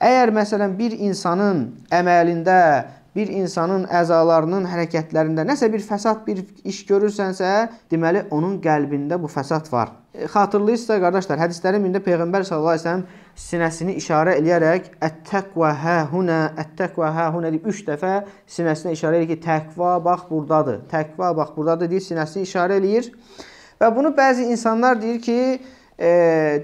Əgər məsələn bir insanın əməlində, bir insanın əzalarının hərəkətlərində nəsə bir fəsad bir iş görürsənsə, deməli onun qəlbində bu fəsad var. E, Xatırlayırsınızsa qardaşlar, hədislərin birində peyğəmbər sallallahu əleyhi və səlləm sinəsini işarə eləyərək ət-təqva hahuna, hə ət-təqva hahuna hə deyib 3 dəfə sinəsinə işarə eləyir ki, təqva bax burdadır. Təqva bax burdadır deyib sinəsini işarə eləyir. Və bunu bəzi insanlar deyir ki, e,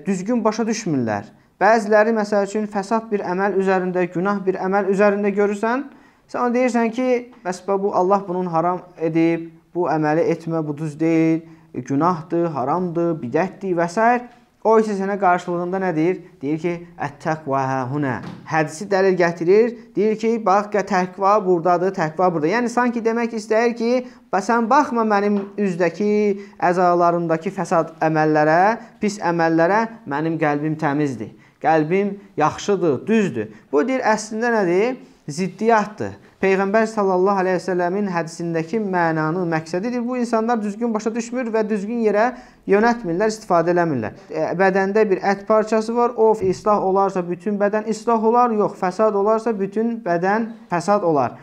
düzgün başa düşmürlər. Bəziləri məsəl üçün fəsad bir əməl üzərində, günah bir əməl üzərində görürsən, sən ona deyirsən ki, bəs bu Allah bunun haram edib, bu əməli etmə, bu düz deyil, e, günahdır, haramdır, bidətdir və s. O isə sənə qarşılığında nə deyir? Deyir ki, "Ət-təqva hahunə." Hədisi dəlil gətirir. Deyir ki, bax, təqva burdadır, təqva burada. Yəni sanki demək istəyir ki, "Bəs sən baxma mənim üzdəki, əzalarımdakı fəsad əməllərə, pis əməllərə, mənim qəlbim təmizdir." qəlbim yaxşıdır, düzdür. Bu deyir əslində nədir? Ziddiyyatdır. Peyğəmbər sallallahu əleyhi və səlləmin hədisindəki mənanı, məqsədidir. Bu insanlar düzgün başa düşmür və düzgün yerə yönəltmirlər, istifadə eləmirlər. E, bədəndə bir ət parçası var. O islah olarsa bütün bədən islah olar, yox, fəsad olarsa bütün bədən fəsad olar.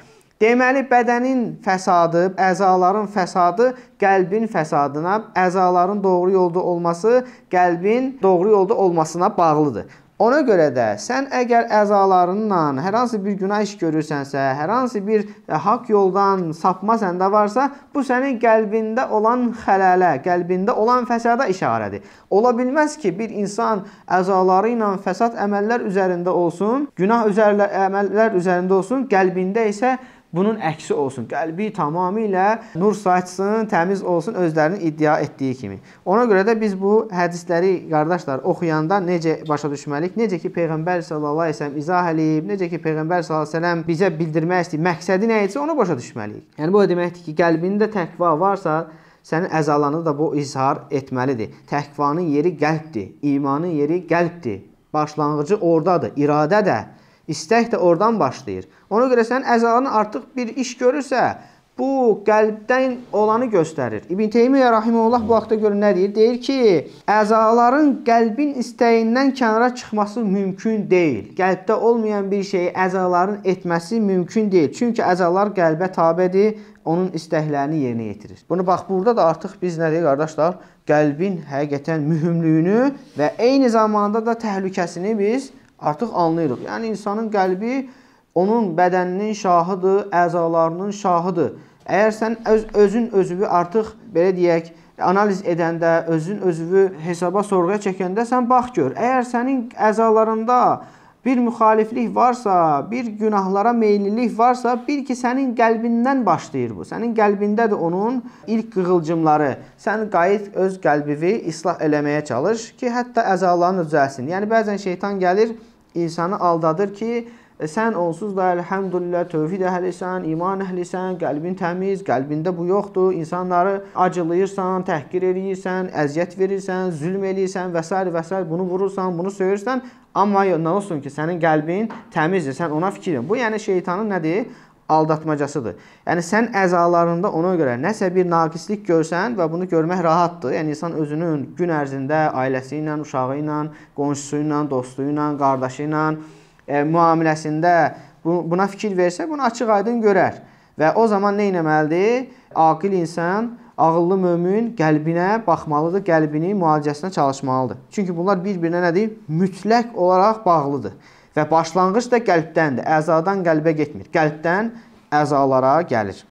Deməli bədənin fəsadı, əzaların fəsadı qəlbin fəsadına, əzaların doğru yolda olması qəlbin doğru yolda olmasına bağlıdır. Ona görə də sən əgər əzalarınla hər hansı bir günah iş görürsənsə, hər hansı bir e, haqq yoldan sapma səndə varsa, bu sənin qəlbində olan xələlə, qəlbində olan fəsada işarədir. Ola bilməz ki, bir insan əzaları ilə fəsad əməllər üzərində olsun, günah üzərlə əməllər üzərində olsun, qəlbində isə bunun əksi olsun. Qəlbi tamamilə nur saçsın, təmiz olsun özlərinin iddia etdiyi kimi. Ona görə də biz bu hədisləri qardaşlar oxuyanda necə başa düşməliyik? Necə ki peyğəmbər sallallahu əleyhi və səlləm izah eləyib, necə ki peyğəmbər sallallahu əleyhi və səlləm bizə bildirmək istəyir, məqsədi nə idisə onu başa düşməliyik. Yəni bu o deməkdir ki, qəlbində təqva varsa, sənin əzalanı da bu izhar etməlidir. Təqvanın yeri qəlbdir, imanın yeri qəlbdir. Başlanğıcı ordadır, iradə də. İstək də oradan başlayır. Ona görə sən əzalan artıq bir iş görürsə, bu qəlbdən olanı göstərir. İbn Teymiyyə rahimehullah bu haqda görə nə deyir? Deyir ki, əzaların qəlbin istəyindən kənara çıxması mümkün deyil. Qəlbdə olmayan bir şeyi əzaların etməsi mümkün deyil. Çünki əzalar qəlbə tabedir, onun istəklərini yerinə yetirir. Bunu bax burada da artıq biz nə deyir qardaşlar? Qəlbin həqiqətən mühümlüyünü və eyni zamanda da təhlükəsini biz Artıq anlayırıq. Yəni insanın qəlbi onun bədəninin şahıdır, əzalarının şahıdır. Əgər sən öz özün özünü artıq belə deyək, analiz edəndə, özün özünü hesaba sorğuya çəkəndə sən bax gör. Əgər sənin əzalarında bir müxaliflik varsa, bir günahlara meyillilik varsa, bil ki, sənin qəlbindən başlayır bu. Sənin qəlbindədir onun ilk qığılcımları. Sən qayıt öz qəlbini islah eləməyə çalış ki, hətta əzaların düzəlsin. Yəni bəzən şeytan gəlir, insanı aldadır ki, e, sən onsuz da elhamdülillah tövhid əhlisən, iman əhlisən, qəlbin təmiz, qəlbində bu yoxdur. İnsanları acılayırsan, təhqir eləyirsən, əziyyət verirsən, zülm eləyirsən və s. və s. bunu vurursan, bunu söyürsən, amma nə olsun ki, sənin qəlbin təmizdir, sən ona fikrin. Bu yəni şeytanın nədir? aldatmacasıdır. Yəni sən əzalarında ona görə nəsə bir naqislik görsən və bunu görmək rahatdır. Yəni insan özünün gün ərzində ailəsi ilə, uşağı ilə, qonşusu ilə, dostu ilə, qardaşı ilə e, müamiləsində bu, buna fikir versə, bunu açıq-aydın görər. Və o zaman nə etməlidir? Aqil insan ağıllı mömin qəlbinə baxmalıdır, qəlbini müalicəsinə çalışmalıdır. Çünki bunlar bir-birinə nədir? Mütləq olaraq bağlıdır. Və başlanğıc da qəlbdəndir. Əzadan qəlbə getmir. Qəlbdən əzalara gəlir.